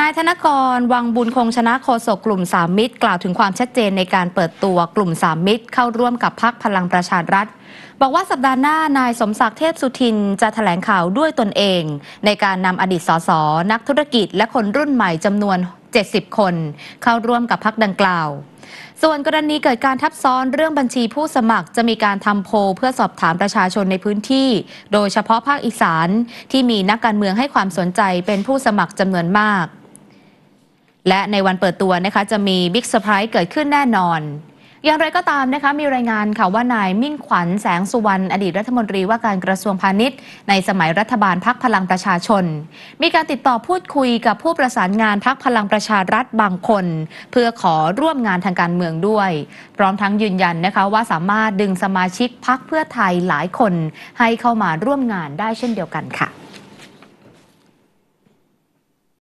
นายธนกร วังบุญคงชนะโฆษกกลุ่มสามมิตรกล่าวถึงความชัดเจนในการเปิดตัวกลุ่มสามมิตร เข้าร่วมกับพักพลังประชารัฐ บอกว่าสัปดาห์หน้านายสมศักดิ์เทพสุทินจะถแถลงข่าวด้วยตนเอง ในการนำอดีตสสนักธุรกิจและคนรุ่นใหม่จำนวน 70 คน เข้าร่วมกับพักดังกล่าว ส่วนกรณีเกิดการทับซ้อนเรื่องบัญชีผู้สมัครจะมีการทำโพลเพื่อสอบถามประชาชนในพื้นที่ โดยเฉพาะภาคอีสานที่มีนักการเมืองให้ความสนใจเป็นผู้สมัครจำนวนมากและในวันเปิดตัวนะคะจะมีบิ๊กเซอร์ไพรส์เกิดขึ้นแน่นอน อย่างไรก็ตามนะคะมีรายงานค่ะว่านายมิ่งขวัญแสงสุวรรณอดีตรัฐมนตรีว่าการกระทรวงพาณิชย์ ในสมัยรัฐบาลพักพลังประชาชน มีการติดต่อพูดคุยกับผู้ประสานงานพักพลังประชารัฐบางคน เพื่อขอร่วมงานทางการเมืองด้วย พร้อมทั้งยืนยันนะคะว่าสามารถดึงสมาชิกพักเพื่อไทยหลายคน ให้เข้ามาร่วมงานได้เช่นเดียวกันค่ะ